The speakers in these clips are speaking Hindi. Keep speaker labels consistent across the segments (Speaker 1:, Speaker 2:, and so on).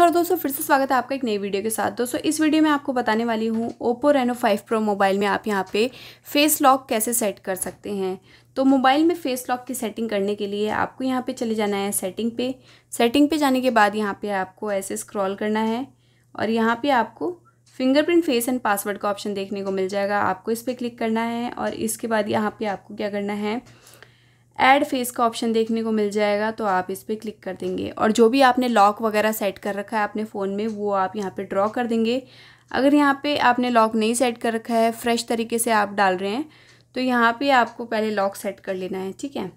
Speaker 1: नमस्कार दोस्तों फिर से स्वागत है आपका एक नई वीडियो के साथ दोस्तों इस वीडियो में आपको बताने वाली हूँ ओप्पो रेनो 5 प्रो मोबाइल में आप यहाँ पे फेस लॉक कैसे सेट कर सकते हैं तो मोबाइल में फेस लॉक की सेटिंग करने के लिए आपको यहाँ पे चले जाना है सेटिंग पे सेटिंग पे जाने के बाद यहाँ पर आपको ऐसे स्क्रॉल करना है और यहाँ पर आपको फिंगरप्रिंट फेस एंड पासवर्ड का ऑप्शन देखने को मिल जाएगा आपको इस पर क्लिक करना है और इसके बाद यहाँ पर आपको क्या करना है ऐड फेस का ऑप्शन देखने को मिल जाएगा तो आप इस पर क्लिक कर देंगे और जो भी आपने लॉक वगैरह सेट कर रखा है अपने फ़ोन में वो आप यहाँ पर ड्रॉ कर देंगे अगर यहाँ पर आपने लॉक नहीं सेट कर रखा है फ्रेश तरीके से आप डाल रहे हैं तो यहाँ पर आपको पहले लॉक सेट कर लेना है ठीक है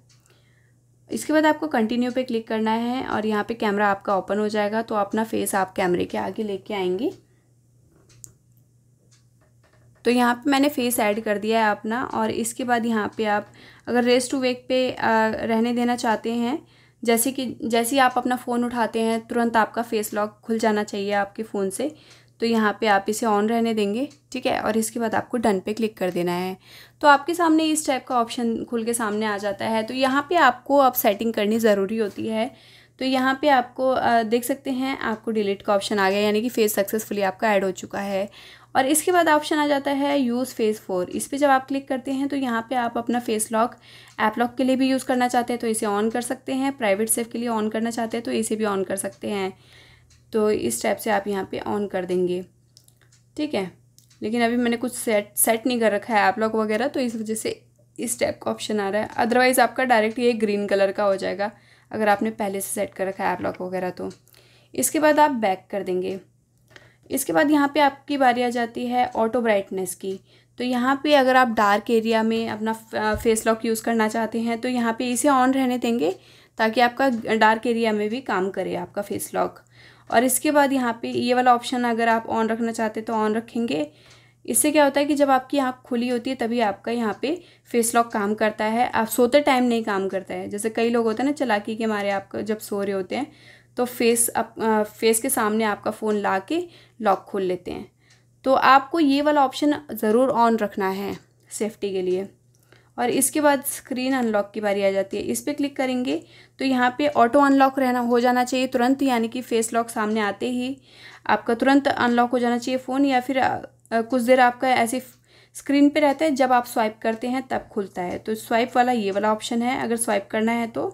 Speaker 1: इसके बाद आपको कंटिन्यू पे क्लिक करना है और यहाँ पे कैमरा आपका ओपन हो जाएगा तो अपना फेस आप कैमरे के आगे लेके आएंगे तो यहाँ पे मैंने फेस ऐड कर दिया है अपना और इसके बाद यहाँ पे आप अगर रेस टू वेक पे आ, रहने देना चाहते हैं जैसे कि जैसे आप अपना फ़ोन उठाते हैं तुरंत आपका फेस लॉक खुल जाना चाहिए आपके फ़ोन से तो यहाँ पे आप इसे ऑन रहने देंगे ठीक है और इसके बाद आपको डन पे क्लिक कर देना है तो आपके सामने इस टाइप का ऑप्शन खुल के सामने आ जाता है तो यहाँ पे आपको अब सेटिंग करनी ज़रूरी होती है तो यहाँ पे आपको देख सकते हैं आपको डिलीट का ऑप्शन आ गया यानी कि फेस सक्सेसफुली आपका ऐड हो चुका है और इसके बाद ऑप्शन आ जाता है यूज़ फेस फोर इस पर जब आप क्लिक करते हैं तो यहाँ पे आप अपना फेस लॉक ऐप लॉक के लिए भी यूज़ करना चाहते हैं तो इसे ऑन कर सकते हैं प्राइवेट सेफ के लिए ऑन करना चाहते हैं तो इसे भी ऑन कर सकते हैं तो इस टाइप से आप यहाँ पे ऑन कर देंगे ठीक है लेकिन अभी मैंने कुछ सेट सेट नहीं कर रखा है ऐप लॉक वगैरह तो इस वजह से इस टाइप का ऑप्शन आ रहा है अदरवाइज़ आपका डायरेक्ट ये ग्रीन कलर का हो जाएगा अगर आपने पहले से सेट कर रखा है ऐप लॉक वगैरह तो इसके बाद आप बैक कर देंगे इसके बाद यहाँ पे आपकी बारी आ जाती है ऑटो ब्राइटनेस की तो यहाँ पे अगर आप डार्क एरिया में अपना फेस लॉक यूज़ करना चाहते हैं तो यहाँ पे इसे ऑन रहने देंगे ताकि आपका डार्क एरिया में भी काम करे आपका फेस लॉक और इसके बाद यहाँ पे ये वाला ऑप्शन अगर आप ऑन रखना चाहते तो ऑन रखेंगे इससे क्या होता है कि जब आपकी आँख खुली होती है तभी आपका यहाँ पे फेस लॉक काम करता है आप सोते टाइम नहीं काम करता है जैसे कई लोग होते हैं ना चलाकी के मारे आप जब सो रहे होते हैं तो फेस अप फेस के सामने आपका फ़ोन ला के लॉक खोल लेते हैं तो आपको ये वाला ऑप्शन ज़रूर ऑन रखना है सेफ्टी के लिए और इसके बाद स्क्रीन अनलॉक की बारी आ जाती है इस पर क्लिक करेंगे तो यहाँ पे ऑटो अनलॉक रहना हो जाना चाहिए तुरंत यानी कि फेस लॉक सामने आते ही आपका तुरंत अनलॉक हो जाना चाहिए फ़ोन या फिर कुछ देर आपका ऐसे स्क्रीन पे रहता है जब आप स्वाइप करते हैं तब खुलता है तो स्वाइप वाला ये वाला ऑप्शन है अगर स्वाइप करना है तो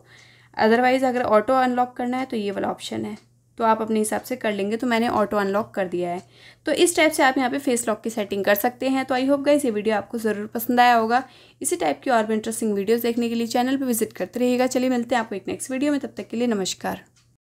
Speaker 1: अदरवाइज़ अगर ऑटो अनलॉक करना है तो ये वाला ऑप्शन है तो आप अपने हिसाब से कर लेंगे तो मैंने ऑटो अनलॉक कर दिया है तो इस टाइप से आप यहाँ पे फेस लॉक की सेटिंग कर सकते हैं तो आई होप गाइस ये वीडियो आपको ज़रूर पसंद आया होगा इसी टाइप की और भी इंटरेस्टिंग वीडियोज़ देखने के लिए चैनल पे विजिट करते रहिएगा चलिए मिलते हैं आपको एक नेक्स्ट वीडियो में तब तक के लिए नमस्कार